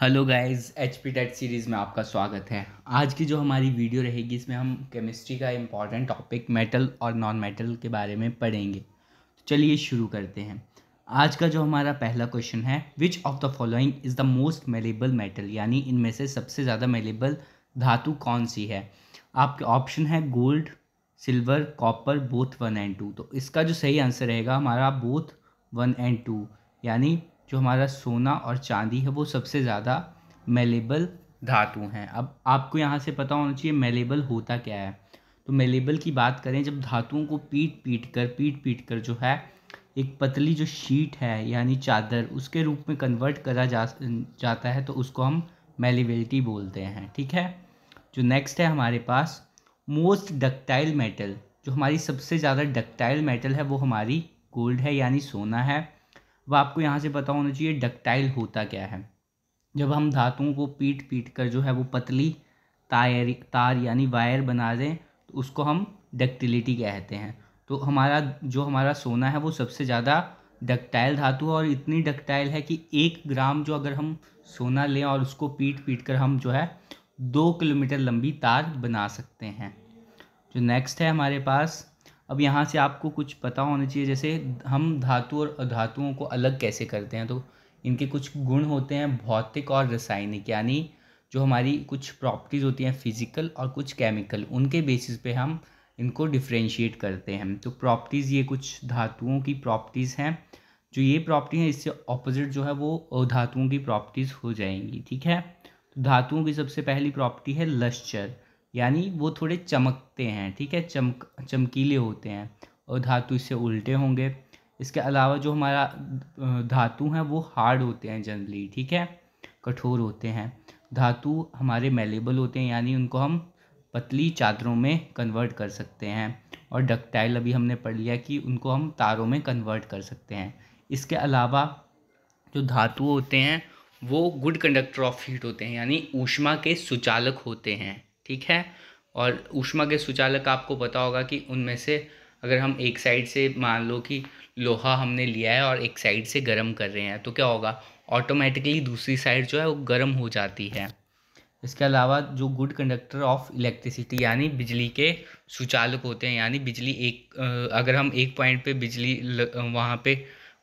Hello guys H P TET series में आपका स्वागत है आज की जो हमारी वीडियो रहेगी इसमें हम केमिस्ट्री का इम्पॉर्टेंट टॉपिक मेटल और नॉन मेटल के बारे में पढ़ेंगे तो चलिए शुरू करते हैं आज का जो हमारा पहला क्वेश्चन है which of the following is the most malleable metal यानी इनमें से सबसे ज़्यादा मेलेबल धातु कौन सी है आपके ऑप्शन है gold silver copper both one and two तो इसका जो सही आंसर रहेगा हमारा बोथ वन एंड टू यानी जो हमारा सोना और चांदी है वो सबसे ज़्यादा मेलेबल धातु हैं अब आपको यहाँ से पता होना चाहिए मेलेबल होता क्या है तो मेलेबल की बात करें जब धातुओं को पीट पीट कर पीट पीट कर जो है एक पतली जो शीट है यानी चादर उसके रूप में कन्वर्ट करा जा जाता है तो उसको हम मेलेबिलिटी बोलते हैं ठीक है जो नेक्स्ट है हमारे पास मोस्ट डक्टाइल मेटल जो हमारी सबसे ज़्यादा डक्टाइल मेटल है वो हमारी गोल्ड है यानी सोना है वह आपको यहाँ से पता होना चाहिए डक्टाइल होता क्या है जब हम धातुओं को पीट पीट कर जो है वो पतली तार तार यानी वायर बना दें तो उसको हम डक्टिलिटी कहते हैं तो हमारा जो हमारा सोना है वो सबसे ज़्यादा डक्टाइल धातु है और इतनी डक्टाइल है कि एक ग्राम जो अगर हम सोना लें और उसको पीट पीट कर हम जो है दो किलोमीटर लंबी तार बना सकते हैं जो नेक्स्ट है हमारे पास अब यहाँ से आपको कुछ पता होना चाहिए जैसे हम धातु और अधातुओं को अलग कैसे करते हैं तो इनके कुछ गुण होते हैं भौतिक और रासायनिक यानी जो हमारी कुछ प्रॉपर्टीज़ होती हैं फिज़िकल और कुछ केमिकल उनके बेसिस पे हम इनको डिफ्रेंशिएट करते हैं तो प्रॉपर्टीज़ ये कुछ धातुओं की प्रॉपर्टीज़ हैं जो ये प्रॉपर्टी हैं इससे ऑपोजिट जो है वो धातुओं की प्रॉपर्टीज़ हो जाएंगी ठीक है तो धातुओं की सबसे पहली प्रॉपर्टी है लश्चर यानी वो थोड़े चमकते हैं ठीक है चमक चमकीले होते हैं और धातु इससे उल्टे होंगे इसके अलावा जो हमारा धातु हैं वो हार्ड होते हैं जनरली ठीक है कठोर होते हैं धातु हमारे मेलेबल होते हैं यानी उनको हम पतली चादरों में कन्वर्ट कर सकते हैं और डक्टाइल अभी हमने पढ़ लिया कि उनको हम तारों में कन्वर्ट कर सकते हैं इसके अलावा जो धातु होते हैं वो गुड कंडक्टर ऑफ हीट होते हैं यानी ऊष्मा के सुचालक होते हैं ठीक है और ऊष्मा के सुचालक आपको पता होगा कि उनमें से अगर हम एक साइड से मान लो कि लोहा हमने लिया है और एक साइड से गर्म कर रहे हैं तो क्या होगा ऑटोमेटिकली दूसरी साइड जो है वो गर्म हो जाती है इसके अलावा जो गुड कंडक्टर ऑफ इलेक्ट्रिसिटी यानी बिजली के सुचालक होते हैं यानी बिजली एक अगर हम एक पॉइंट पे बिजली वहाँ पे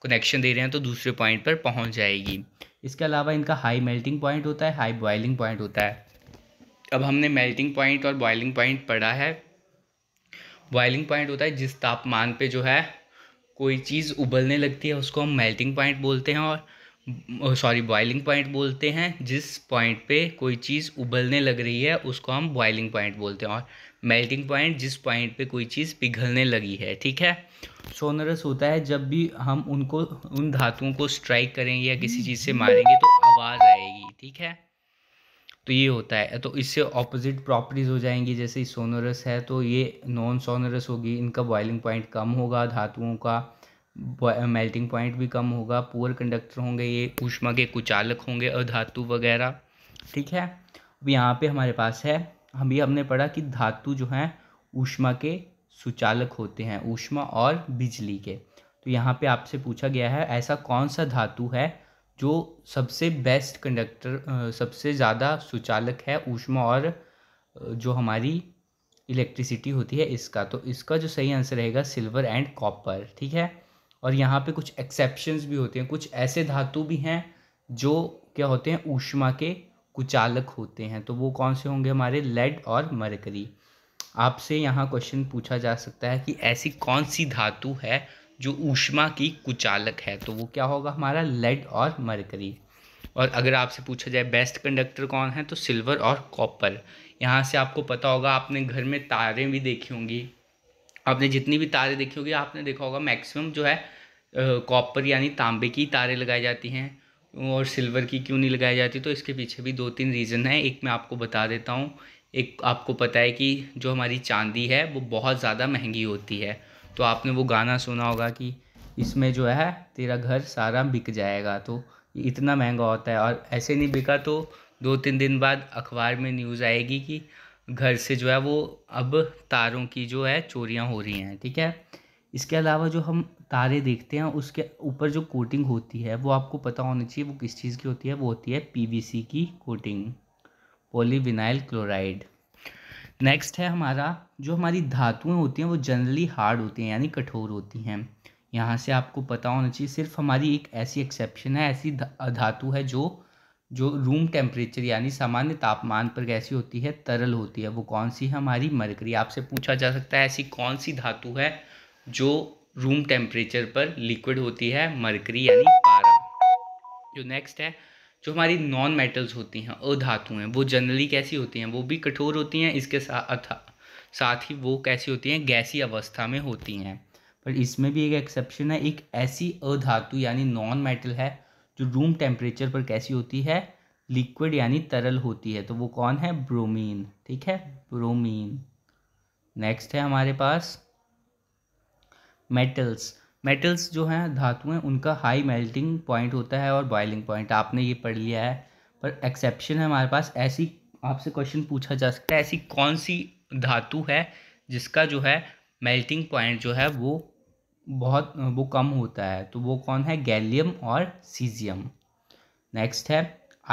कनेक्शन दे रहे हैं तो दूसरे पॉइंट पर पहुँच जाएगी इसके अलावा इनका हाई मेल्टिंग पॉइंट होता है हाई बॉइलिंग पॉइंट होता है अब हमने मेल्टिंग पॉइंट और बॉइलिंग पॉइंट पढ़ा है बॉइलिंग पॉइंट होता है जिस तापमान पे जो है कोई चीज़ उबलने लगती है उसको हम मेल्टिंग पॉइंट बोलते हैं और सॉरी बॉइलिंग पॉइंट बोलते हैं जिस पॉइंट पे कोई चीज़ उबलने लग रही है उसको हम बॉइलिंग पॉइंट बोलते हैं और मेल्टिंग पॉइंट जिस पॉइंट पे कोई चीज़ पिघलने लगी है ठीक है सोनरस होता है जब भी हम उनको उन धातुओं को स्ट्राइक करेंगे या किसी चीज़ से मारेंगे तो आवाज़ आएगी ठीक है तो ये होता है तो इससे ऑपोजिट प्रॉपर्टीज़ हो जाएंगी जैसे सोनोरस है तो ये नॉन सोनोरस होगी इनका बॉइलिंग पॉइंट कम होगा धातुओं का मेल्टिंग पॉइंट भी कम होगा पुअर कंडक्टर होंगे ये ऊष्मा के कुचालक होंगे और धातु वगैरह ठीक है अब यहाँ पे हमारे पास है हम ये हमने पढ़ा कि धातु जो हैं ऊष्मा के सुचालक होते हैं ऊष्मा और बिजली के तो यहाँ पे आपसे पूछा गया है ऐसा कौन सा धातु है जो सबसे बेस्ट कंडक्टर सबसे ज़्यादा सुचालक है ऊष्मा और जो हमारी इलेक्ट्रिसिटी होती है इसका तो इसका जो सही आंसर रहेगा सिल्वर एंड कॉपर ठीक है और यहाँ पे कुछ एक्सेप्शंस भी होते हैं कुछ ऐसे धातु भी हैं जो क्या होते हैं ऊष्मा के कुचालक होते हैं तो वो कौन से होंगे हमारे लेड और मरकरी आपसे यहाँ क्वेश्चन पूछा जा सकता है कि ऐसी कौन सी धातु है जो ऊष्मा की कुचालक है तो वो क्या होगा हमारा लेड और मरकरी और अगर आपसे पूछा जाए बेस्ट कंडक्टर कौन है तो सिल्वर और कॉपर यहाँ से आपको पता होगा आपने घर में तारें भी देखी होंगी आपने जितनी भी तारें देखी होगी आपने देखा होगा मैक्सिमम जो है कॉपर यानी तांबे की तारें लगाई जाती हैं और सिल्वर की क्यों नहीं लगाई जाती तो इसके पीछे भी दो तीन रीज़न है एक मैं आपको बता देता हूँ एक आपको पता है कि जो हमारी चांदी है वो बहुत ज़्यादा महंगी होती है तो आपने वो गाना सुना होगा कि इसमें जो है तेरा घर सारा बिक जाएगा तो इतना महंगा होता है और ऐसे नहीं बिका तो दो तीन दिन बाद अखबार में न्यूज़ आएगी कि घर से जो है वो अब तारों की जो है चोरियाँ हो रही हैं ठीक है इसके अलावा जो हम तारे देखते हैं उसके ऊपर जो कोटिंग होती है वो आपको पता होना चाहिए वो किस चीज़ की होती है वो होती है पीवीसी की कोटिंग पॉलीविनाइल क्लोराइड नेक्स्ट है हमारा जो हमारी धातुएं होती हैं वो जनरली हार्ड होती हैं यानी कठोर होती हैं यहाँ से आपको पता होना चाहिए सिर्फ हमारी एक ऐसी एक्सेप्शन है ऐसी धातु है जो जो रूम टेम्परेचर यानी सामान्य तापमान पर कैसी होती है तरल होती है वो कौन सी है हमारी मरकरी आपसे पूछा जा सकता है ऐसी कौन सी धातु है जो रूम टेम्परेचर पर लिक्विड होती है मरकरी यानी पारा जो नेक्स्ट है जो हमारी नॉन मेटल्स होती हैं अधातु हैं वो जनरली कैसी होती हैं वो भी कठोर होती हैं इसके साथ साथ ही वो कैसी होती हैं गैसी अवस्था में होती हैं पर इसमें भी एक एक्सेप्शन है एक ऐसी अधातु यानी नॉन मेटल है जो रूम टेम्परेचर पर कैसी होती है लिक्विड यानी तरल होती है तो वो कौन है ब्रोमीन ठीक है ब्रोमीन नेक्स्ट है हमारे पास मेटल्स मेटल्स जो हैं धातुएं उनका हाई मेल्टिंग पॉइंट होता है और बॉइलिंग पॉइंट आपने ये पढ़ लिया है पर एक्सेप्शन है हमारे पास ऐसी आपसे क्वेश्चन पूछा जा सकता है ऐसी कौन सी धातु है जिसका जो है मेल्टिंग पॉइंट जो है वो बहुत वो कम होता है तो वो कौन है गैलियम और सीजियम नेक्स्ट है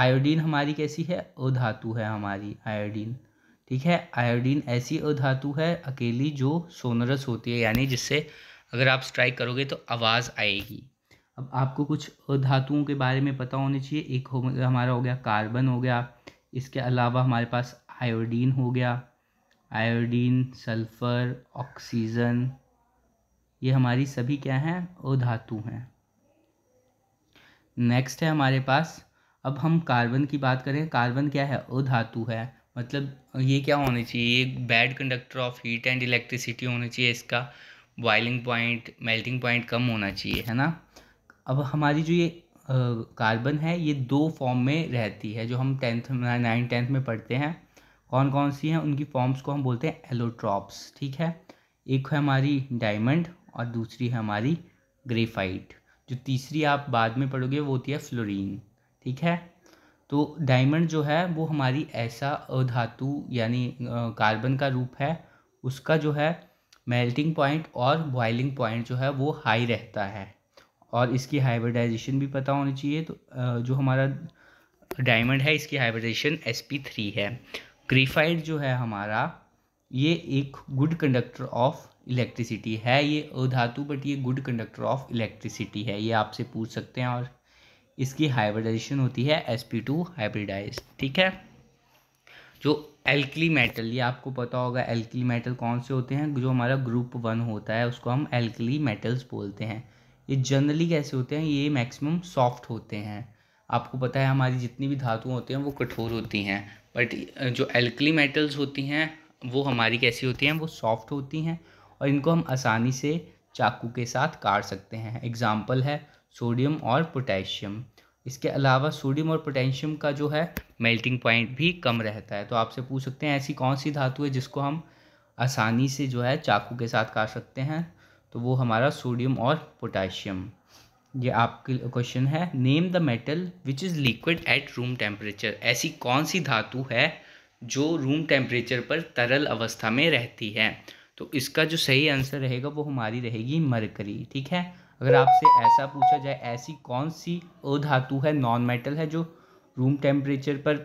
आयोडीन हमारी कैसी है अधातु है हमारी आयोडीन ठीक है आयोडीन ऐसी अधातु है अकेली जो सोनरस होती है यानी जिससे अगर आप स्ट्राइक करोगे तो आवाज़ आएगी अब आपको कुछ धातुओं के बारे में पता होना चाहिए एक हो हमारा हो गया कार्बन हो गया इसके अलावा हमारे पास आयोडीन हो गया आयोडीन सल्फ़र ऑक्सीजन ये हमारी सभी क्या हैं धातु हैं नेक्स्ट है हमारे पास अब हम कार्बन की बात करें कार्बन क्या है धातु है मतलब ये क्या होने चाहिए ये bad conductor of heat and electricity होना चाहिए इसका बॉइलिंग पॉइंट मेल्टिंग पॉइंट कम होना चाहिए है ना अब हमारी जो ये कार्बन है ये दो फॉर्म में रहती है जो हम टेंथ नाइन टेंथ में पढ़ते हैं कौन कौन सी हैं उनकी फॉर्म्स को हम बोलते हैं एलोट्रॉप्स ठीक है एक है हमारी डायमंड और दूसरी है हमारी ग्रेफाइट जो तीसरी आप बाद में पढ़ोगे वो होती है फ्लोरीन ठीक है तो डायमंड जो है वो हमारी ऐसा धातु यानी कार्बन का रूप है उसका जो है मेल्टिंग पॉइंट और बॉइलिंग पॉइंट जो है वो हाई रहता है और इसकी हाइब्रिडाइजेशन भी पता होनी चाहिए तो जो हमारा डायमंड है इसकी हाइब्रिडाइजेशन एस पी थ्री है ग्रीफाइट जो है हमारा ये एक गुड कंडक्टर ऑफ इलेक्ट्रिसिटी है ये अधातु बट ये गुड कंडक्टर ऑफ इलेक्ट्रिसिटी है ये आपसे पूछ सकते हैं और इसकी हाइब्रिडाइजेशन होती है एस पी टू हाइब्रिडाइज ठीक है जो एल्कली मेटल ये आपको पता होगा एल्कली मेटल कौन से होते हैं जो हमारा ग्रुप वन होता है उसको हम एल्कली मेटल्स बोलते हैं ये जनरली कैसे होते हैं ये मैक्सिमम सॉफ्ट होते हैं आपको पता है हमारी जितनी भी धातुएं होती हैं वो कठोर होती हैं बट जो एल्कली मेटल्स होती हैं वो हमारी कैसी होती हैं वो सॉफ्ट होती हैं और इनको हम आसानी से चाकू के साथ काट सकते हैं एग्ज़ाम्पल है सोडियम और पोटेशियम इसके अलावा सोडियम और पोटेशियम का जो है मेल्टिंग पॉइंट भी कम रहता है तो आपसे पूछ सकते हैं ऐसी कौन सी धातु है जिसको हम आसानी से जो है चाकू के साथ काट सकते हैं तो वो हमारा सोडियम और पोटाशियम ये आपके क्वेश्चन है name the metal which is liquid at room temperature ऐसी कौन सी धातु है जो रूम टेम्परेचर पर तरल अवस्था में रहती है तो इसका जो सही आंसर रहेगा वो हमारी रहेगी मरकरी ठीक है अगर आपसे ऐसा पूछा जाए ऐसी कौन सी अधातु है नॉन मेटल है जो रूम टेम्परेचर पर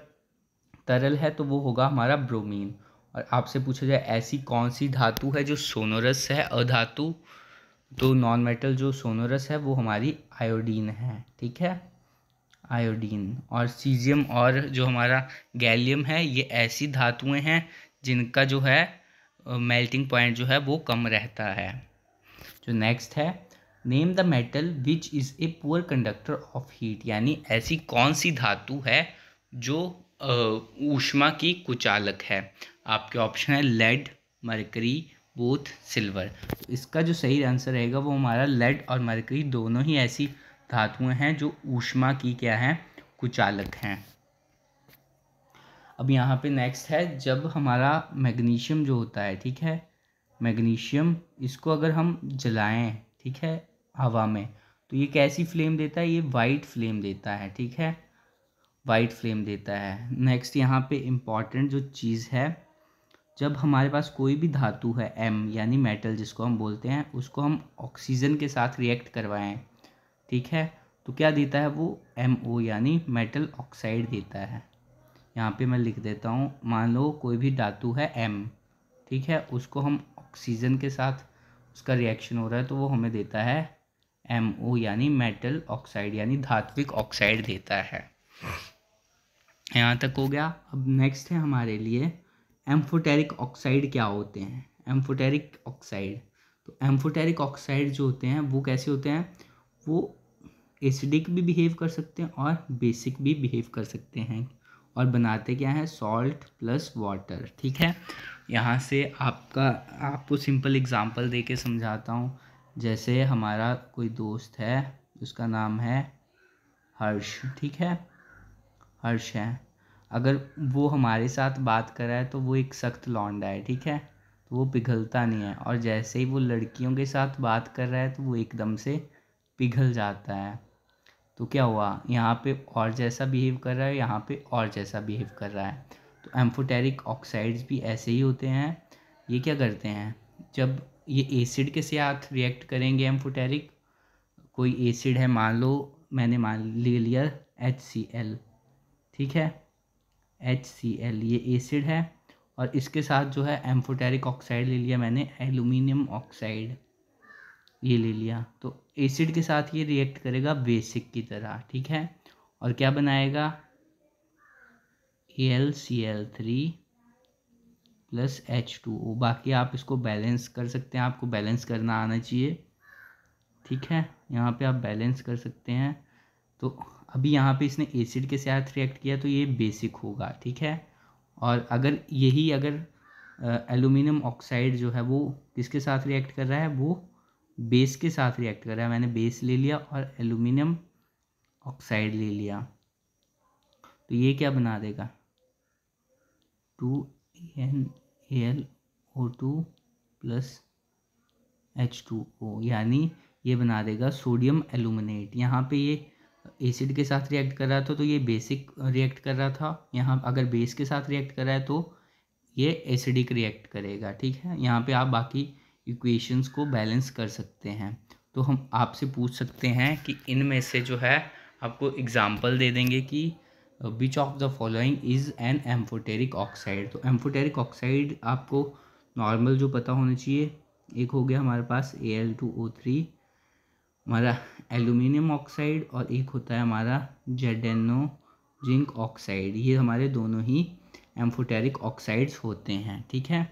तरल है तो वो होगा हमारा ब्रोमीन और आपसे पूछा जाए ऐसी कौन सी धातु है जो सोनोरस है अधातु तो नॉन मेटल जो सोनोरस है वो हमारी आयोडीन है ठीक है आयोडीन और सीजियम और जो हमारा गैलियम है ये ऐसी धातुएं हैं जिनका जो है मेल्टिंग पॉइंट जो है वो कम रहता है जो नेक्स्ट है name the metal which is a poor conductor of heat यानी ऐसी कौन सी धातु है जो ऊष्मा की कुचालक है आपके ऑप्शन है लेड मरकरी बोथ सिल्वर इसका जो सही आंसर रहेगा वो हमारा लेड और मरकरी दोनों ही ऐसी धातुएं हैं जो ऊष्मा की क्या हैं कुचालक हैं अब यहाँ पे नेक्स्ट है जब हमारा मैग्नीशियम जो होता है ठीक है मैग्नीशियम इसको अगर हम जलाएं ठीक है हवा में तो ये कैसी फ्लेम देता है ये वाइट फ्लेम देता है ठीक है वाइट फ्लेम देता है नेक्स्ट यहाँ पे इम्पॉर्टेंट जो चीज़ है जब हमारे पास कोई भी धातु है एम यानी मेटल जिसको हम बोलते हैं उसको हम ऑक्सीजन के साथ रिएक्ट करवाएं ठीक है तो क्या देता है वो एम ओ यानी मेटल ऑक्साइड देता है यहाँ पे मैं लिख देता हूँ मान लो कोई भी धातु है एम ठीक है उसको हम ऑक्सीजन के साथ उसका रिएक्शन हो रहा है तो वो हमें देता है एम ओ यानी मेटल ऑक्साइड यानी धात्विक ऑक्साइड देता है यहाँ तक हो गया अब नेक्स्ट है हमारे लिए एम्फोटेरिक ऑक्साइड क्या होते हैं एम्फोटेरिक ऑक्साइड तो एम्फोटेरिक ऑक्साइड जो होते हैं वो कैसे होते हैं वो एसिडिक भी बिहेव कर सकते हैं और बेसिक भी बिहेव कर सकते हैं और बनाते क्या हैं सॉल्ट प्लस वाटर ठीक है यहाँ से आपका आपको सिंपल एग्जांपल दे के समझाता हूँ जैसे हमारा कोई दोस्त है उसका नाम है हर्ष ठीक है हर्ष है अगर वो हमारे साथ बात कर रहा है तो वो एक सख्त लौंडा है ठीक है तो वो पिघलता नहीं है और जैसे ही वो लड़कियों के साथ बात कर रहा है तो वो एकदम से पिघल जाता है तो क्या हुआ यहाँ पे और जैसा बिहेव कर रहा है यहाँ पे और जैसा बिहेव कर रहा है तो एम्फोटेरिक ऑक्साइड्स भी ऐसे ही होते हैं ये क्या करते हैं जब ये एसिड के साथ रिएक्ट करेंगे एम्फोटेरिक कोई एसिड है मान लो मैंने मान ले लिया एच सी एल ठीक है एच सी एल ये एसिड है और इसके साथ जो है एम्फोटेरिक ऑक्साइड ले लिया मैंने एलुमिनियम ऑक्साइड ये ले लिया तो एसिड के साथ ये रिएक्ट करेगा बेसिक की तरह ठीक है और क्या बनाएगा A L C L three plus H two O बाकी आप इसको बैलेंस कर सकते हैं आपको बैलेंस करना आना चाहिए ठीक है यहाँ पे आप बैलेंस कर सकते हैं तो अभी यहाँ पे इसने एसिड के साथ रिएक्ट किया तो ये बेसिक होगा ठीक है और अगर यही अगर एलुमिनियम ऑक्साइड जो है वो किसके साथ रिएक्ट कर रहा है वो बेस के साथ रिएक्ट कर रहा है मैंने बेस ले लिया और एलुमिनियम ऑक्साइड ले लिया तो ये क्या बना देगा two N L O two plus H two O यानी ये बना देगा सोडियम एलुमिनेट यहाँ पे ये एसिड के साथ रिएक्ट कर रहा था तो ये बेसिक रिएक्ट कर रहा था यहाँ अगर बेस के साथ रिएक्ट कर रहा है तो ये एसिडिक रिएक्ट करेगा ठीक है यहाँ पे आप बाकी इक्वेशंस को बैलेंस कर सकते हैं तो हम आपसे पूछ सकते हैं कि इनमें से जो है आपको एग्ज़ाम्पल दे देंगे कि which of the following is an amphoteric oxide तो एम्फोटेरिक ऑक्साइड आपको नॉर्मल जो पता होना चाहिए एक हो गया हमारे पास A L two O three हमारा एल्यूमिनियम ऑक्साइड और एक होता है हमारा जेडेनो जिंक ऑक्साइड ये हमारे दोनों ही एम्फोटेरिक ऑक्साइड्स होते हैं ठीक है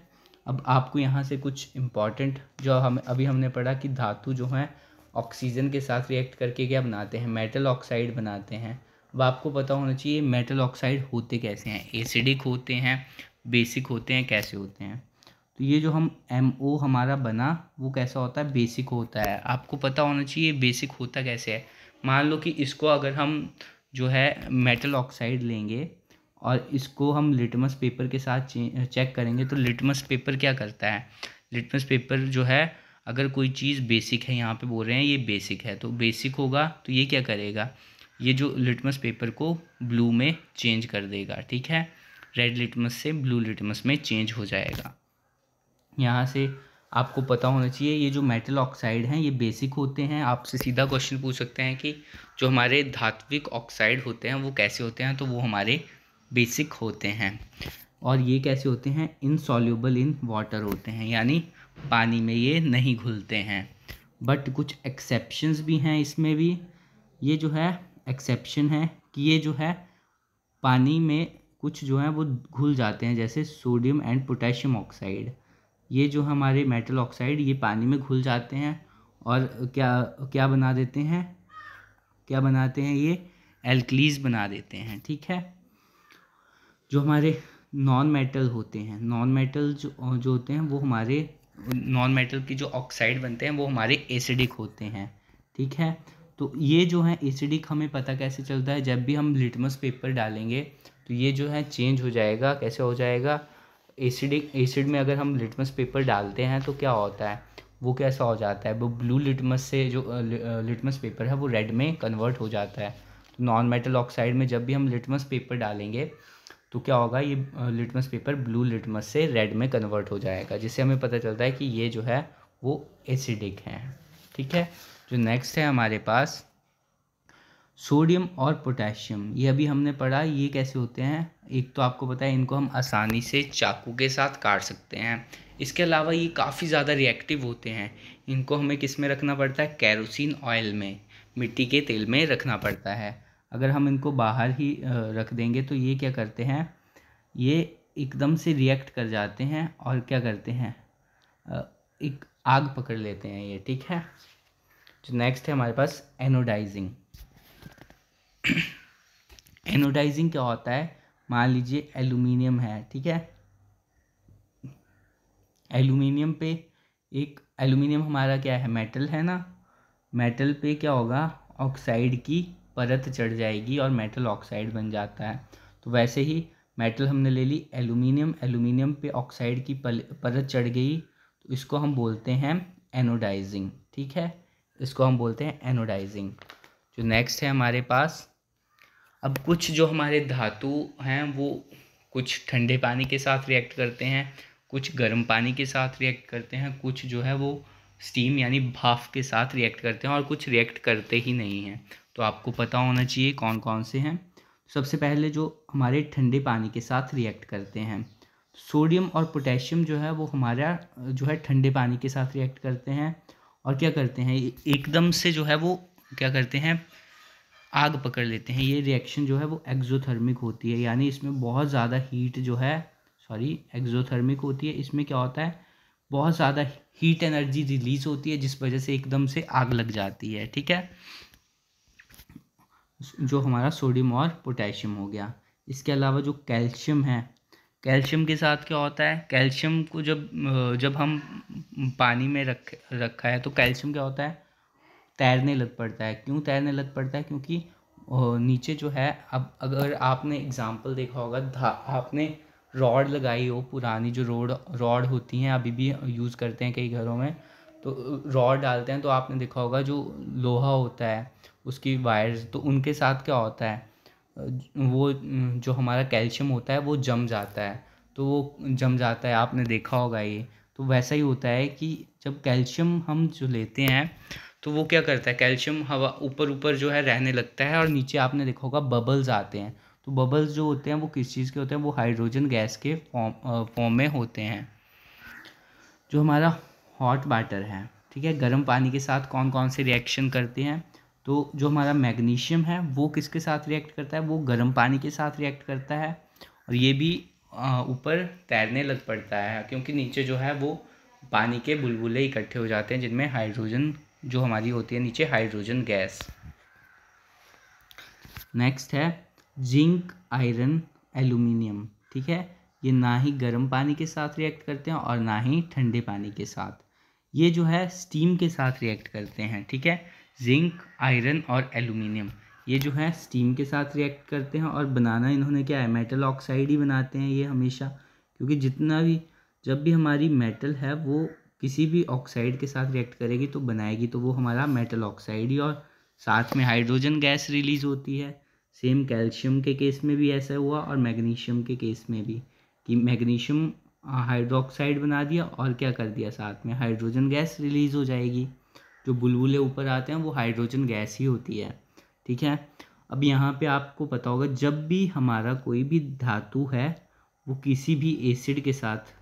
अब आपको यहाँ से कुछ इम्पॉर्टेंट जो हम अभी हमने पढ़ा कि धातु जो है ऑक्सीजन के साथ रिएक्ट करके क्या बनाते हैं मेटल ऑक्साइड बनाते हैं अब आपको पता होना चाहिए मेटल ऑक्साइड होते कैसे हैं एसिडिक होते हैं बेसिक होते हैं कैसे होते हैं तो ये जो हम एम ओ हमारा बना वो कैसा होता है बेसिक होता है आपको पता होना चाहिए बेसिक होता कैसे है मान लो कि इसको अगर हम जो है मेटल ऑक्साइड लेंगे और इसको हम लिटमस पेपर के साथ चेक करेंगे तो लिटमस पेपर क्या करता है लिटमस पेपर जो है अगर कोई चीज़ बेसिक है यहाँ पे बोल रहे हैं ये बेसिक है तो बेसिक होगा तो ये क्या करेगा ये जो लिटमस पेपर को ब्लू में चेंज कर देगा ठीक है रेड लिटमस से ब्लू लिटमस में चेंज हो जाएगा यहाँ से आपको पता होना चाहिए ये जो मेटल ऑक्साइड हैं ये बेसिक होते हैं आपसे सीधा क्वेश्चन पूछ सकते हैं कि जो हमारे धात्विक ऑक्साइड होते हैं वो कैसे होते हैं तो वो हमारे बेसिक होते हैं और ये कैसे होते हैं इनसॉल्यूबल इन वाटर होते हैं यानी पानी में ये नहीं घुलते हैं बट कुछ एक्सेप्शन भी हैं इसमें भी ये जो है एक्सेप्शन है कि ये जो है पानी में कुछ जो है वो घुल जाते हैं जैसे सोडियम एंड पोटेशियम ऑक्साइड ये जो हमारे मेटल ऑक्साइड ये पानी में घुल जाते हैं और क्या क्या बना देते हैं क्या बनाते हैं ये एल्कलीज बना देते हैं ठीक है जो हमारे नॉन मेटल होते हैं नॉन मेटल जो जो होते हैं वो हमारे नॉन मेटल की जो ऑक्साइड बनते हैं वो हमारे एसिडिक होते हैं ठीक है तो ये जो है एसिडिक हमें पता कैसे चलता है जब भी हम लिटमस पेपर डालेंगे तो ये जो है चेंज हो जाएगा कैसे हो जाएगा एसिडिक एसिड में अगर हम लिटमस पेपर डालते हैं तो क्या होता है वो कैसा हो जाता है वो ब्लू लिटमस से जो लिटमस पेपर है वो रेड में कन्वर्ट हो जाता है तो नॉन मेटल ऑक्साइड में जब भी हम लिटमस पेपर डालेंगे तो क्या होगा ये लिटमस पेपर ब्लू लिटमस से रेड में कन्वर्ट हो जाएगा जिससे हमें पता चलता है कि ये जो है वो एसिडिक हैं ठीक है जो नेक्स्ट है हमारे पास सोडियम और पोटेशियम ये अभी हमने पढ़ा ये कैसे होते हैं एक तो आपको पता है इनको हम आसानी से चाकू के साथ काट सकते हैं इसके अलावा ये काफ़ी ज़्यादा रिएक्टिव होते हैं इनको हमें किस में रखना पड़ता है कैरोसिन ऑयल में मिट्टी के तेल में रखना पड़ता है अगर हम इनको बाहर ही रख देंगे तो ये क्या करते हैं ये एकदम से रिएक्ट कर जाते हैं और क्या करते हैं एक आग पकड़ लेते हैं ये ठीक है जो नेक्स्ट है हमारे पास एनोडाइजिंग एनोडाइजिंग क्या होता है मान लीजिए एल्यूमिनियम है ठीक है एल्यूमिनियम पे एक एल्यूमिनियम हमारा क्या है मेटल है ना मेटल पे क्या होगा ऑक्साइड की परत चढ़ जाएगी और मेटल ऑक्साइड बन जाता है तो वैसे ही मेटल हमने ले ली एल्यूमिनियम एल्यूमिनियम पे ऑक्साइड की परत चढ़ गई तो इसको हम बोलते हैं एनोडाइजिंग ठीक है इसको हम बोलते हैं एनोडाइजिंग जो नेक्स्ट है हमारे पास अब कुछ जो हमारे धातु हैं वो कुछ ठंडे पानी के साथ रिएक्ट करते हैं कुछ गर्म पानी के साथ रिएक्ट करते हैं कुछ जो है वो स्टीम यानी भाफ के साथ रिएक्ट करते हैं और कुछ रिएक्ट करते ही नहीं हैं तो आपको पता होना चाहिए कौन कौन से हैं सबसे पहले जो हमारे ठंडे पानी के साथ रिएक्ट करते हैं सोडियम और पोटेशियम जो है वो हमारा जो है ठंडे पानी के साथ रिएक्ट करते हैं और क्या करते हैं एकदम से जो है वो क्या करते हैं आग पकड़ लेते हैं ये रिएक्शन जो है वो एक्जोथर्मिक होती है यानी इसमें बहुत ज़्यादा हीट जो है सॉरी एक्जोथर्मिक होती है इसमें क्या होता है बहुत ज़्यादा हीट एनर्जी रिलीज होती है जिस वजह से एकदम से आग लग जाती है ठीक है जो हमारा सोडियम और पोटेशियम हो गया इसके अलावा जो कैल्शियम है कैल्शियम के साथ क्या होता है कैल्शियम को जब जब हम पानी में रख रखा है तो कैल्शियम क्या होता है तैरने लग पड़ता है क्यों तैरने लग पड़ता है क्योंकि नीचे जो है अब अगर आपने एग्जाम्पल देखा होगा धा आपने रॉड लगाई हो पुरानी जो रोड रॉड होती हैं अभी भी यूज़ करते हैं कई घरों में तो रॉड डालते हैं तो आपने देखा होगा जो लोहा होता है उसकी वायर्स तो उनके साथ क्या होता है वो जो हमारा कैल्शियम होता है वो जम जाता है तो वो जम जाता है आपने देखा होगा ये तो वैसा ही होता है कि जब कैल्शियम हम जो लेते हैं तो वो क्या करता है कैल्शियम हवा ऊपर ऊपर जो है रहने लगता है और नीचे आपने देखा होगा बबल्स आते हैं तो बबल्स जो होते हैं वो किस चीज़ के होते हैं वो हाइड्रोजन गैस के फॉर्म फॉर्म में होते हैं जो हमारा हॉट वाटर है ठीक है गर्म पानी के साथ कौन कौन से रिएक्शन करते हैं तो जो हमारा मैग्नीशियम है वो किसके साथ रिएक्ट करता है वो गर्म पानी के साथ रिएक्ट करता है और ये भी ऊपर तैरने लग पड़ता है क्योंकि नीचे जो है वो पानी के बुलबुले इकट्ठे हो जाते हैं जिनमें हाइड्रोजन जो हमारी होती है नीचे हाइड्रोजन गैस नेक्स्ट है जिंक आयरन एल्यूमिनियम ठीक है ये ना ही गर्म पानी के साथ रिएक्ट करते हैं और ना ही ठंडे पानी के साथ ये जो है स्टीम के साथ रिएक्ट करते हैं ठीक है जिंक आयरन और एलुमिनियम ये जो है स्टीम के साथ रिएक्ट करते हैं और बनाना इन्होंने क्या है मेटल ऑक्साइड ही बनाते हैं ये हमेशा क्योंकि जितना भी जब भी हमारी मेटल है वो किसी भी ऑक्साइड के साथ रिएक्ट करेगी तो बनाएगी तो वो हमारा मेटल ऑक्साइड ही और साथ में हाइड्रोजन गैस रिलीज़ होती है सेम कैल्शियम के केस में भी ऐसा हुआ और मैग्नीशियम के केस में भी कि मैग्नीशियम हाइड्रोक्साइड बना दिया और क्या कर दिया साथ में हाइड्रोजन गैस रिलीज़ हो जाएगी जो बुलबुले ऊपर आते हैं वो हाइड्रोजन गैस ही होती है ठीक है अब यहाँ पे आपको पता होगा जब भी हमारा कोई भी धातु है वो किसी भी एसिड के साथ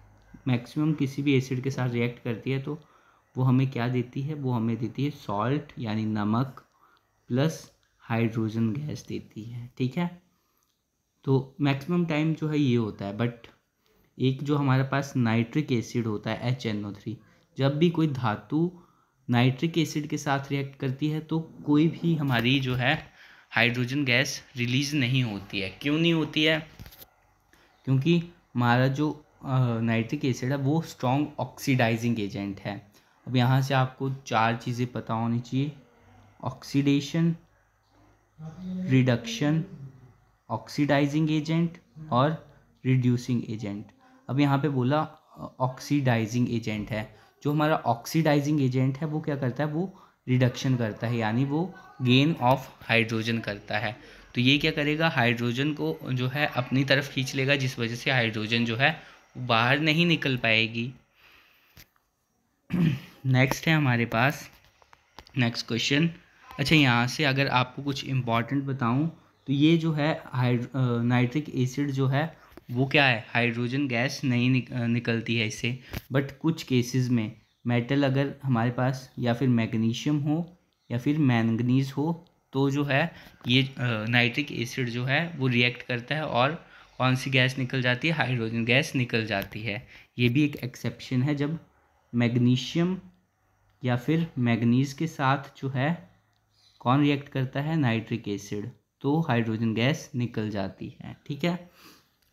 मैक्सिमम किसी भी एसिड के साथ रिएक्ट करती है तो वो हमें क्या देती है वो हमें देती है सॉल्ट यानी नमक प्लस हाइड्रोजन गैस देती है ठीक है तो मैक्सिमम टाइम जो है ये होता है बट एक जो हमारे पास नाइट्रिक एसिड होता है एच एन ओ थ्री जब भी कोई धातु नाइट्रिक एसिड के साथ रिएक्ट करती है तो कोई भी हमारी जो है हाइड्रोजन गैस रिलीज़ नहीं होती है क्यों नहीं होती है क्योंकि हमारा जो नाइट्रिक एसिड है वो स्ट्रॉन्ग ऑक्सीडाइजिंग एजेंट है अब यहाँ से आपको चार चीज़ें पता होनी चाहिए ऑक्सीडेशन रिडक्शन ऑक्सीडाइजिंग एजेंट और रिड्यूसिंग एजेंट अब यहाँ पे बोला ऑक्सीडाइजिंग एजेंट है जो हमारा ऑक्सीडाइजिंग एजेंट है वो क्या करता है वो रिडक्शन करता है यानी वो गेन ऑफ हाइड्रोजन करता है तो ये क्या करेगा हाइड्रोजन को जो है अपनी तरफ खींच लेगा जिस वजह से हाइड्रोजन जो है बाहर नहीं निकल पाएगी नेक्स्ट है हमारे पास नेक्स्ट क्वेश्चन अच्छा यहाँ से अगर आपको कुछ इम्पॉर्टेंट बताऊँ तो ये जो है हाइड्रो नाइट्रिक एसिड जो है वो क्या है हाइड्रोजन गैस नहीं निक, निकलती है इससे बट कुछ केसेस में मेटल अगर हमारे पास या फिर मैग्नीशियम हो या फिर मैंगनीज हो तो जो है ये नाइट्रिक एसिड जो है वो रिएक्ट करता है और कौन सी गैस निकल जाती है हाइड्रोजन गैस निकल जाती है ये भी एक एक्सेप्शन है जब मैग्नीशियम या फिर मैग्नीज के साथ जो है कौन रिएक्ट करता है नाइट्रिक एसिड तो हाइड्रोजन गैस निकल जाती है ठीक है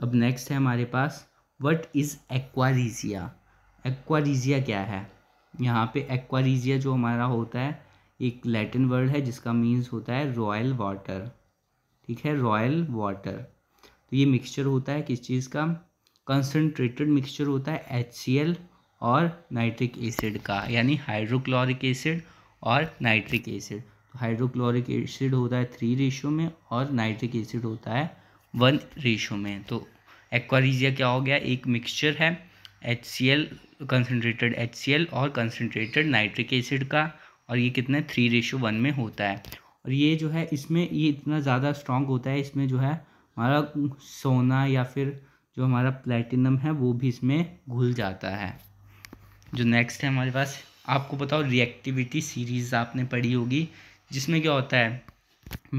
अब नेक्स्ट है हमारे पास वट इज़ एक्वारीजिया एक्वारीजिया क्या है यहाँ पे एक्वारीजिया जो हमारा होता है एक लैटिन वर्ड है जिसका मीन्स होता है रॉयल वाटर ठीक है रॉयल वाटर तो ये मिक्सचर होता है किस चीज़ का कंसनट्रेटेड मिक्सचर होता है एच और नाइट्रिक एसिड का यानी हाइड्रोक्लोरिक एसिड और नाइट्रिक एसिड तो हाइड्रोक्लोरिक एसिड होता है थ्री रेशियो में और नाइट्रिक एसिड होता है वन रेशो में तो एक्वारीजिया क्या हो गया एक मिक्सचर है H C L concentrated H C L और कंसनट्रेटेड नाइट्रिक एसिड का और ये कितना थ्री रेशो वन में होता है और ये जो है इसमें ये इतना ज़्यादा स्ट्रॉन्ग होता है इसमें जो है हमारा सोना या फिर जो हमारा प्लेटिनम है वो भी इसमें घुल जाता है जो नेक्स्ट है हमारे पास आपको बताओ रिएक्टिविटी सीरीज़ आपने पढ़ी होगी जिसमें क्या होता है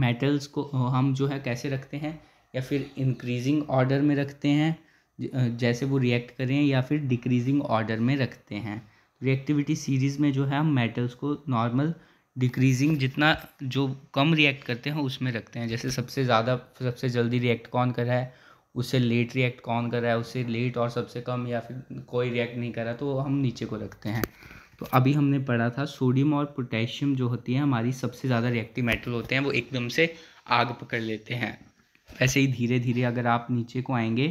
मेटल्स को हम जो है कैसे रखते हैं या फिर इंक्रीजिंग ऑर्डर में रखते हैं जैसे वो रिएक्ट करें या फिर डिक्रीजिंग ऑर्डर में रखते हैं रिएक्टिविटी सीरीज़ में जो है हम मेटल्स को नॉर्मल डिक्रीजिंग जितना जो कम रिएक्ट करते हैं उसमें रखते हैं जैसे सबसे ज़्यादा सबसे जल्दी रिएक्ट कौन कर रहा है उससे लेट रिएक्ट कौन कर रहा है उससे लेट और सबसे कम या फिर कोई रिएक्ट नहीं कर रहा तो हम नीचे को रखते हैं तो अभी हमने पढ़ा था सोडियम और पोटेशियम जो होती है हमारी सबसे ज़्यादा रिएक्टिव मेटल होते हैं वो एकदम से आग पकड़ लेते हैं ऐसे ही धीरे धीरे अगर आप नीचे को आएंगे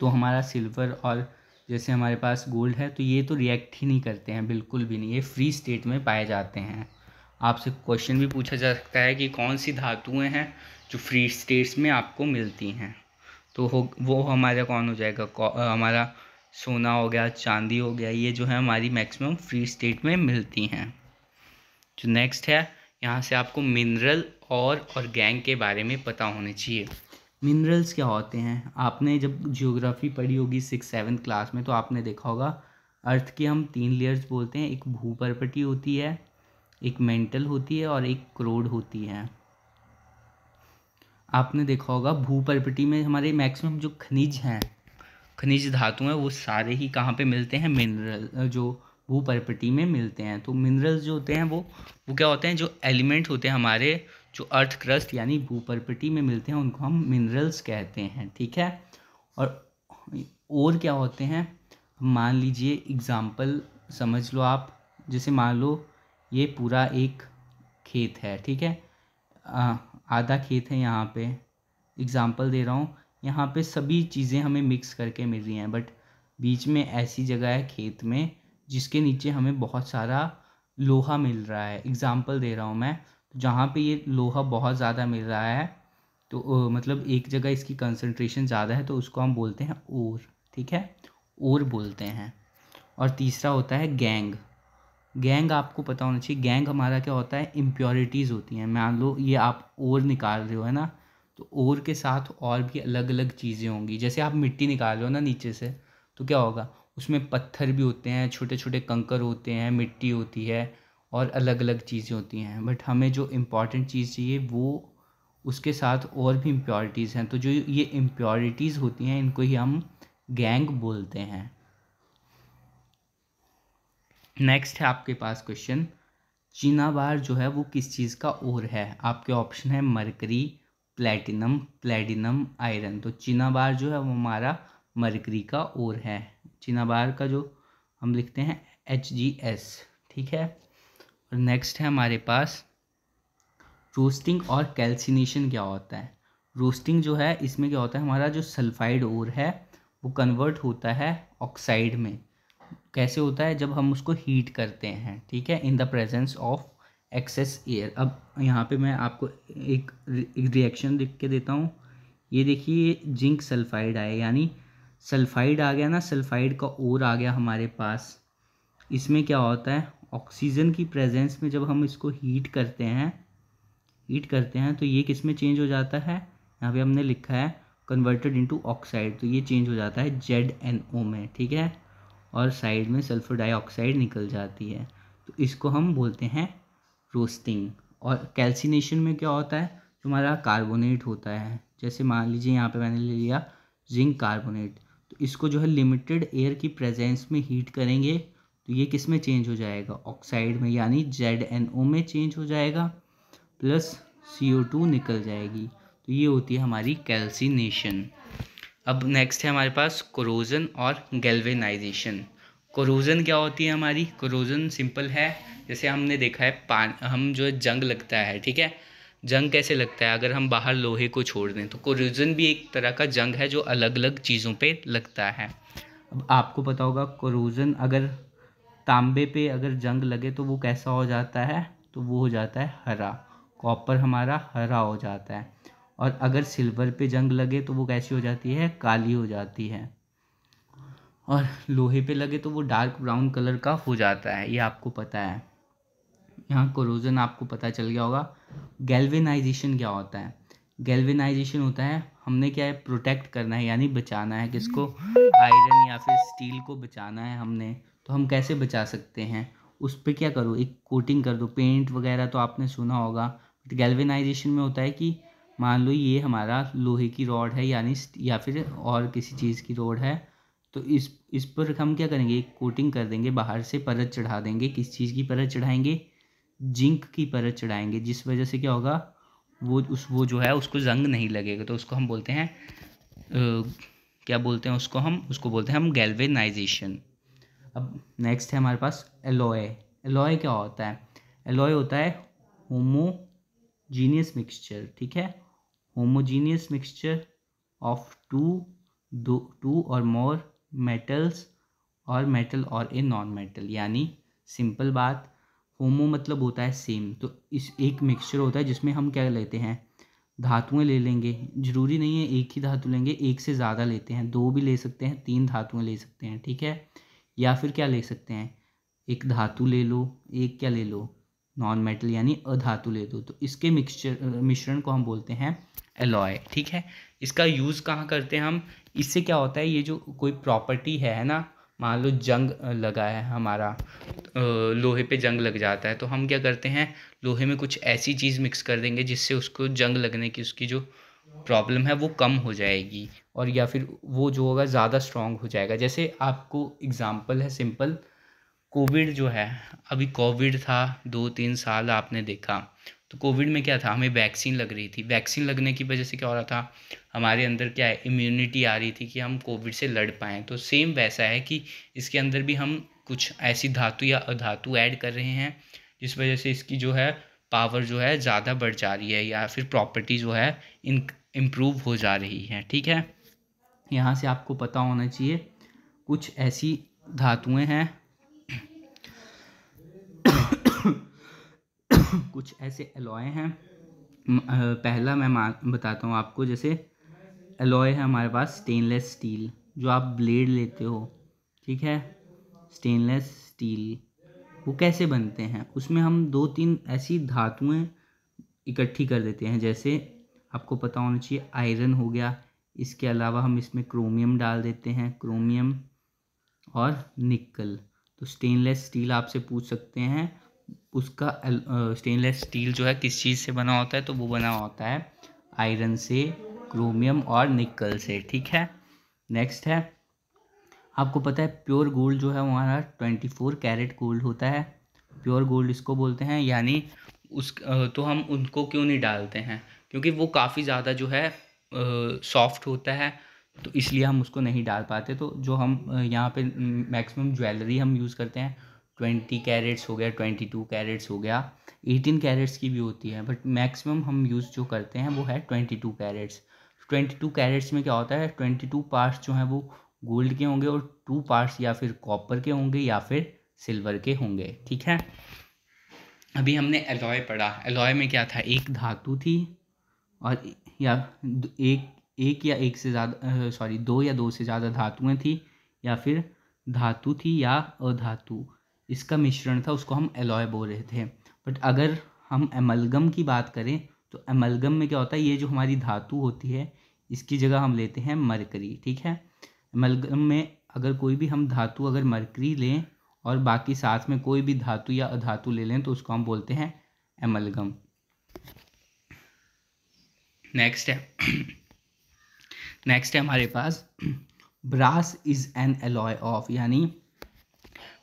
तो हमारा सिल्वर और जैसे हमारे पास गोल्ड है तो ये तो रिएक्ट ही नहीं करते हैं बिल्कुल भी नहीं ये फ्री स्टेट में पाए जाते हैं आपसे क्वेश्चन भी पूछा जा सकता है कि कौन सी धातुएं हैं जो फ्री स्टेट्स में आपको मिलती हैं तो हो वो हमारा कौन हो जाएगा कौ, हमारा सोना हो गया चांदी हो गया ये जो है हमारी मैक्सिमम फ्री स्टेट में मिलती हैं जो नेक्स्ट है यहाँ से आपको मिनरल और गैंग के बारे में पता होने चाहिए मिनरल्स क्या होते हैं आपने जब जियोग्राफी पढ़ी होगी सिक्स सेवन्थ क्लास में तो आपने देखा होगा अर्थ के हम तीन लेयर्स बोलते हैं एक भूपरपटी होती है एक मेंटल होती है और एक क्रोड होती है आपने देखा होगा भूपरपटी में हमारे मैक्सिमम जो खनिज हैं खनिज धातु हैं वो सारे ही कहाँ पे मिलते हैं मिनरल जो भू परपटी में मिलते हैं तो मिनरल्स जो होते हैं वो वो क्या होते हैं जो एलिमेंट होते हैं हमारे जो अर्थ क्रस्ट यानी भू परपटी में मिलते हैं उनको हम मिनरल्स कहते हैं ठीक है और और क्या होते हैं मान लीजिए एग्ज़ाम्पल समझ लो आप जैसे मान लो ये पूरा एक खेत है ठीक है आधा खेत है यहाँ पे एग्ज़ाम्पल दे रहा हूँ यहाँ पे सभी चीज़ें हमें मिक्स करके मिल रही हैं बट बीच में ऐसी जगह है खेत में जिसके नीचे हमें बहुत सारा लोहा मिल रहा है एग्ज़ाम्पल दे रहा हूँ मैं तो जहाँ पे ये लोहा बहुत ज़्यादा मिल रहा है तो ओ, मतलब एक जगह इसकी कंसनट्रेशन ज़्यादा है तो उसको हम बोलते हैं ओर ठीक है ओर बोलते हैं और तीसरा होता है गैंग गैंग आपको पता होना चाहिए गैंग हमारा क्या होता है इम्प्योरिटीज़ होती हैं मान लो ये आप ओर निकाल रहे हो है ना तो ओर के साथ और भी अलग अलग चीज़ें होंगी जैसे आप मिट्टी निकाल रहे हो ना नीचे से तो क्या होगा उसमें पत्थर भी होते हैं छोटे छोटे कंकर होते हैं मिट्टी होती है और अलग अलग चीज़ें होती हैं बट हमें जो इम्पॉर्टेंट चीज़ चाहिए वो उसके साथ और भी इम्प्योरिटीज़ हैं तो जो ये इम्प्योरिटीज़ होती हैं इनको ही हम गैंग बोलते हैं नेक्स्ट है आपके पास क्वेश्चन चीनाबार जो है वो किस चीज़ का ओर है आपके ऑप्शन है मरकरी प्लेटिनम प्लेटिनम आयरन तो चीनाबार जो है वो हमारा मरकरी का ओर है चिनाबार का जो हम लिखते हैं एच जी एस ठीक है और नेक्स्ट है हमारे पास रोस्टिंग और कैल्सिनेशन क्या होता है रोस्टिंग जो है इसमें क्या होता है हमारा जो सल्फाइड ओर है वो कन्वर्ट होता है ऑक्साइड में कैसे होता है जब हम उसको हीट करते हैं ठीक है in the presence of excess air अब यहाँ पे मैं आपको एक रिएक्शन लिख के देता हूँ ये देखिए जिंक सल्फाइड आए यानी सल्फाइड आ गया ना सल्फाइड का ओर आ गया हमारे पास इसमें क्या होता है ऑक्सीजन की प्रेजेंस में जब हम इसको हीट करते हैं हीट करते हैं तो ये किस में चेंज हो जाता है यहाँ पे हमने लिखा है कन्वर्टेड इनटू ऑक्साइड तो ये चेंज हो जाता है जेड एन ओ में ठीक है और साइड में सल्फर डाइऑक्साइड निकल जाती है तो इसको हम बोलते हैं रोस्टिंग और कैल्सिनेशन में क्या होता है जो हमारा कार्बोनेट होता है जैसे मान लीजिए यहाँ पर मैंने ले लिया जिंक कार्बोनेट तो इसको जो है लिमिटेड एयर की प्रेजेंस में हीट करेंगे तो ये किस में चेंज हो जाएगा ऑक्साइड में यानी जेड एन ओ में चेंज हो जाएगा प्लस सी ओ टू निकल जाएगी तो ये होती है हमारी कैल्सीनेशन अब नेक्स्ट है हमारे पास क्रोजन और गैल्वेनाइजेशन क्रोजन क्या होती है हमारी क्रोजन सिंपल है जैसे हमने देखा है पान हम जो है जंग लगता है ठीक है जंग कैसे लगता है अगर हम बाहर लोहे को छोड़ दें तो कोरोजन भी एक तरह का जंग है जो अलग अलग चीज़ों पे लगता है अब आपको पता होगा कोरोजन अगर तांबे पे अगर जंग लगे तो वो कैसा हो जाता है तो वो हो जाता है हरा कॉपर हमारा हरा हो जाता है और अगर सिल्वर पे जंग लगे तो वो कैसी हो जाती है काली हो जाती है और लोहे पे लगे तो वो डार्क ब्राउन कलर का हो जाता है ये आपको पता है यहाँ कोरोजन आपको पता चल गया होगा गैल्वेनाइजेशन क्या होता है गैल्वेनाइजेशन होता है हमने क्या है प्रोटेक्ट करना है यानी बचाना है किसको आयरन या फिर स्टील को बचाना है हमने तो हम कैसे बचा सकते हैं उस पर क्या करो एक कोटिंग कर दो पेंट वगैरह तो आपने सुना होगा बट गैल्वेनाइजेशन में होता है कि मान लो ये हमारा लोहे की रॉड है यानी या फिर और किसी चीज़ की रॉड है तो इस इस पर हम क्या करेंगे एक कोटिंग कर देंगे बाहर से परत चढ़ा देंगे किस चीज़ की परत चढ़ाएंगे जिंक की परत चढ़ाएंगे जिस वजह से क्या होगा वो उस वो जो है उसको जंग नहीं लगेगा तो उसको हम बोलते हैं आ, क्या बोलते हैं उसको हम उसको बोलते हैं हम गैल्वेनाइजेशन अब नेक्स्ट है हमारे पास एलोए एलोए क्या होता है एलोए होता है होमोजीनियस मिक्सचर ठीक है होमोजीनियस मिक्सचर ऑफ टू दो टू और मोर मेटल्स और मेटल और ए नॉन मेटल यानी सिंपल बात होमो मतलब होता है सेम तो इस एक मिक्सचर होता है जिसमें हम क्या लेते हैं धातुएं ले लेंगे ज़रूरी नहीं है एक ही धातु लेंगे एक से ज़्यादा लेते हैं दो भी ले सकते हैं तीन धातुएं ले सकते हैं ठीक है या फिर क्या ले सकते हैं एक धातु ले लो एक क्या ले लो नॉन मेटल यानी अधातु ले दो तो इसके मिक्सचर मिश्रण को हम बोलते हैं एलॉय ठीक है इसका यूज़ कहाँ करते हैं हम इससे क्या होता है ये जो कोई प्रॉपर्टी है ना मान लो जंग लगा है हमारा लोहे पे जंग लग जाता है तो हम क्या करते हैं लोहे में कुछ ऐसी चीज़ मिक्स कर देंगे जिससे उसको जंग लगने की उसकी जो प्रॉब्लम है वो कम हो जाएगी और या फिर वो जो होगा ज़्यादा स्ट्रॉन्ग हो जाएगा जैसे आपको एग्ज़ाम्पल है सिंपल कोविड जो है अभी कोविड था दो तीन साल आपने देखा तो कोविड में क्या था हमें वैक्सीन लग रही थी वैक्सीन लगने की वजह से क्या हो रहा था हमारे अंदर क्या है इम्यूनिटी आ रही थी कि हम कोविड से लड़ पाएँ तो सेम वैसा है कि इसके अंदर भी हम कुछ ऐसी धातु या अधातु ऐड कर रहे हैं जिस वजह से इसकी जो है पावर जो है ज़्यादा बढ़ जा रही है या फिर प्रॉपर्टी जो है इन इम्प्रूव हो जा रही है ठीक है यहाँ से आपको पता होना चाहिए कुछ ऐसी धातुएं हैं कुछ ऐसे एलोए हैं पहला मैं बताता हूँ आपको जैसे अलॉय है हमारे पास स्टेनलेस स्टील जो आप ब्लेड लेते हो ठीक है स्टेनलेस स्टील वो कैसे बनते हैं उसमें हम दो तीन ऐसी धातुएं इकट्ठी कर देते हैं जैसे आपको पता होना चाहिए आयरन हो गया इसके अलावा हम इसमें क्रोमियम डाल देते हैं क्रोमियम और निकल तो स्टेनलेस स्टील आपसे पूछ सकते हैं उसका स्टेनलेस स्टील जो है किस चीज़ से बना होता है तो वो बना होता है आयरन से क्रोमियम और निकल से ठीक है नेक्स्ट है आपको पता है प्योर गोल्ड जो है हमारा ट्वेंटी फोर कैरेट गोल्ड होता है प्योर गोल्ड इसको बोलते हैं यानी उस तो हम उनको क्यों नहीं डालते हैं क्योंकि वो काफ़ी ज़्यादा जो है सॉफ्ट होता है तो इसलिए हम उसको नहीं डाल पाते तो जो हम यहाँ पे मैक्सिमम ज्वेलरी हम यूज़ करते हैं ट्वेंटी कैरेट्स हो गया ट्वेंटी टू कैरेट्स हो गया एटीन कैरेट्स की भी होती है बट मैक्सिमम हम यूज़ जो करते हैं वो है ट्वेंटी टू कैरेट्स तो ट्वेंटी टू कैरेट्स में क्या होता है ट्वेंटी टू पार्ट्स जो हैं वो गोल्ड के होंगे और टू पार्ट्स या फिर कॉपर के होंगे या फिर सिल्वर के होंगे ठीक है अभी हमने एलॉय पढ़ा एलॉय में क्या था एक धातु थी और या एक एक या एक से ज़्यादा सॉरी दो या दो से ज़्यादा धातुएं थी या फिर धातु थी या अधातु इसका मिश्रण था उसको हम एलॉय बोल रहे थे बट अगर हम एमलगम की बात करें तो एमलगम में क्या होता है ये जो हमारी धातु होती है इसकी जगह हम लेते हैं मरकरी ठीक है एमलगम में अगर कोई भी हम धातु अगर मरकरी लें और बाकी साथ में कोई भी धातु या अधातु ले लें तो उसको हम बोलते हैं एमलगम नेक्स्ट है नेक्स्ट है हमारे पास brass is an alloy of यानी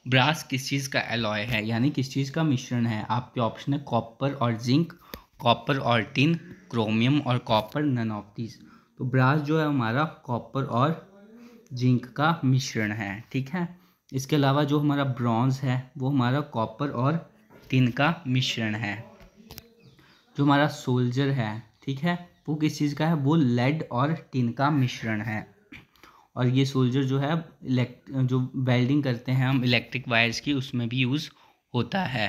ब्रास किस चीज़ का एलॉय है यानी किस चीज़ का मिश्रण है आपके ऑप्शन है कॉपर और जिंक कॉपर और टिन क्रोमियम और कॉपर नन तो ब्रास जो है हमारा कॉपर और जिंक का मिश्रण है ठीक है इसके अलावा जो हमारा ब्रॉन्ज है वो हमारा कॉपर और टिन का मिश्रण है जो हमारा सोल्जर है ठीक है वो किस चीज़ का है वो लेड और टिन का मिश्रण है और ये सोल्जर जो है इलेक्ट जो वेल्डिंग करते हैं हम इलेक्ट्रिक वायर्स की उसमें भी यूज़ होता है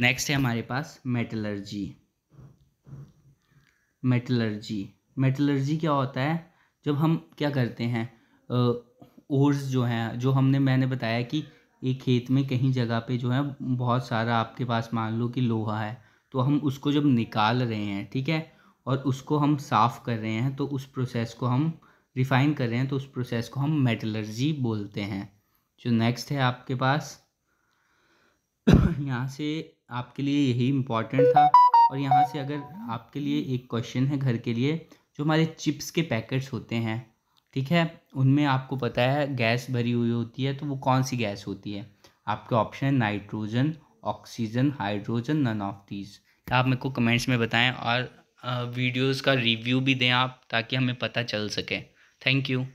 नेक्स्ट है हमारे पास मेटलर्जी मेटलर्जी मेटलर्जी क्या होता है जब हम क्या करते हैं ओर्स जो हैं जो हमने मैंने बताया कि एक खेत में कहीं जगह पे जो है बहुत सारा आपके पास मान लो कि लोहा है तो हम उसको जब निकाल रहे हैं ठीक है और उसको हम साफ़ कर रहे हैं तो उस प्रोसेस को हम रिफाइन कर रहे हैं तो उस प्रोसेस को हम मेटलर्जी बोलते हैं जो नेक्स्ट है आपके पास यहाँ से आपके लिए यही इम्पॉर्टेंट था और यहाँ से अगर आपके लिए एक क्वेश्चन है घर के लिए जो हमारे चिप्स के पैकेट्स होते हैं ठीक है उनमें आपको पता है गैस भरी हुई होती है तो वो कौन सी गैस होती है आपके ऑप्शन है nitrogen oxygen hydrogen none of these आप मेरे को कमेंट्स में बताएं और वीडियोस का रिव्यू भी दें आप ताकि हमें पता चल सके Thank you.